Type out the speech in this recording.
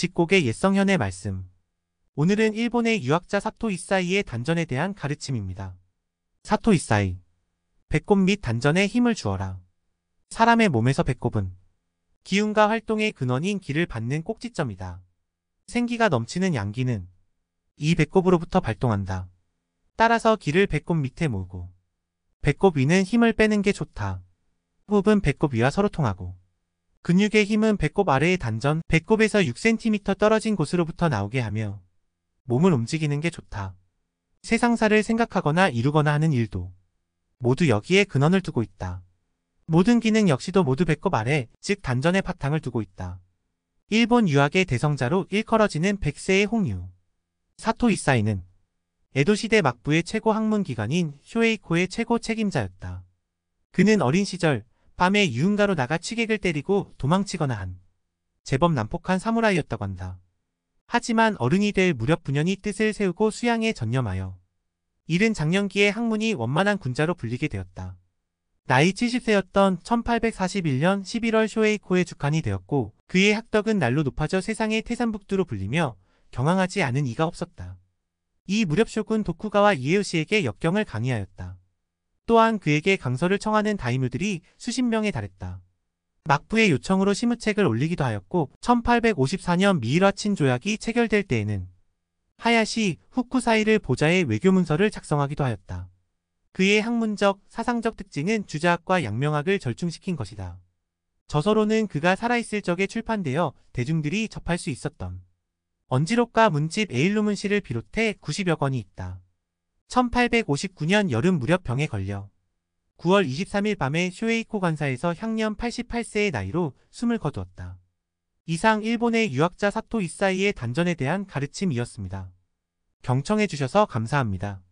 직곡의 옛성현의 말씀. 오늘은 일본의 유학자 사토 이사이의 단전에 대한 가르침입니다. 사토 이사이. 배꼽 및 단전에 힘을 주어라. 사람의 몸에서 배꼽은 기운과 활동의 근원인 기를 받는 꼭지점이다. 생기가 넘치는 양기는 이 배꼽으로부터 발동한다. 따라서 기를 배꼽 밑에 모으고 배꼽 위는 힘을 빼는 게 좋다. 호흡은 배꼽 위와 서로 통하고 근육의 힘은 배꼽 아래의 단전, 배꼽에서 6cm 떨어진 곳으로부터 나오게 하며 몸을 움직이는 게 좋다. 세상사를 생각하거나 이루거나 하는 일도 모두 여기에 근원을 두고 있다. 모든 기능 역시도 모두 배꼽 아래, 즉 단전의 바탕을 두고 있다. 일본 유학의 대성자로 일컬어지는 백세의 홍유. 사토 이사이는 에도시대 막부의 최고 학문 기관인 쇼에이코의 최고 책임자였다. 그는 어린 시절 밤에 유흥가로 나가 취객을 때리고 도망치거나 한 제법 난폭한 사무라이였다고 한다. 하지만 어른이 될 무렵 분연히 뜻을 세우고 수양에 전념하여 이른 작년기에 학문이 원만한 군자로 불리게 되었다. 나이 70세였던 1841년 11월 쇼에이코의 주칸이 되었고 그의 학덕은 날로 높아져 세상의 태산북두로 불리며 경황하지 않은 이가 없었다. 이 무렵 쇼군 도쿠가와 이에우시에게 역경을 강의하였다. 또한 그에게 강서를 청하는 다이묘들이 수십 명에 달했다. 막부의 요청으로 시무책을 올리기도 하였고 1854년 미일화 친조약이 체결될 때에는 하야시 후쿠사이를 보좌해 외교문서를 작성하기도 하였다. 그의 학문적, 사상적 특징은 주자학과 양명학을 절충시킨 것이다. 저서로는 그가 살아있을 적에 출판되어 대중들이 접할 수 있었던 언지록과 문집 에일루문시를 비롯해 90여 권이 있다. 1859년 여름 무렵 병에 걸려 9월 23일 밤에 쇼에이코 관사에서 향년 88세의 나이로 숨을 거두었다. 이상 일본의 유학자 사토 이사이의 단전에 대한 가르침이었습니다. 경청해 주셔서 감사합니다.